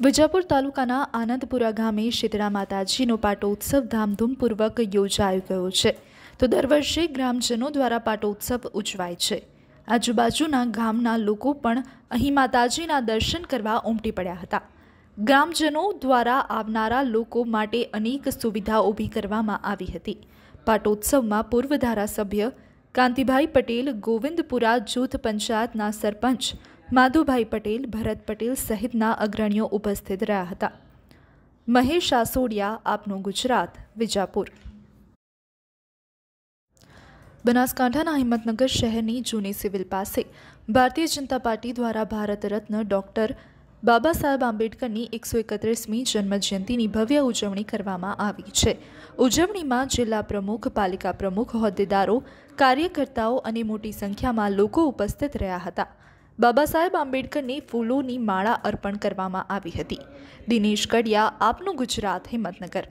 વિજાપુર તાલુકાના આનંદપુરા ગામે શીતળા માતાજીનો પાટોત્સવ ધામધૂમપૂર્વક યોજાયો ગયો છે તો દર વર્ષે ગ્રામજનો દ્વારા પાટોત્સવ ઉજવાય છે આજુબાજુના ગામના લોકો પણ અહીં માતાજીના દર્શન કરવા ઉમટી પડ્યા હતા ગ્રામજનો દ્વારા આવનારા લોકો માટે અનેક સુવિધા ઊભી કરવામાં આવી હતી પાટોત્સવમાં પૂર્વ ધારાસભ્ય કાંતિભાઈ પટેલ ગોવિંદપુરા જૂથ પંચાયતના સરપંચ માધુભાઈ પટેલ ભરત પટેલ સહિતના અગ્રણીઓ ઉપસ્થિત રહ્યા હતા મહેશ આસોડિયા આપનું ગુજરાત વિજાપુર બનાસકાંઠાના હિંમતનગર શહેરની જૂની સિવિલ પાસે ભારતીય જનતા પાર્ટી દ્વારા ભારત રત્ન ડૉક્ટર બાબા સાહેબ આંબેડકરની એકસો એકત્રીસમી જન્મજયંતિની ભવ્ય ઉજવણી કરવામાં આવી છે ઉજવણીમાં જિલ્લા પ્રમુખ પાલિકા પ્રમુખ હોદ્દેદારો કાર્યકર્તાઓ અને મોટી સંખ્યામાં લોકો ઉપસ્થિત રહ્યા હતા બાબા સાહેબ આંબેડકરને ફૂલોની માળા અર્પણ કરવામાં આવી હતી દિનેશ કડિયા આપનું ગુજરાત હિંમતનગર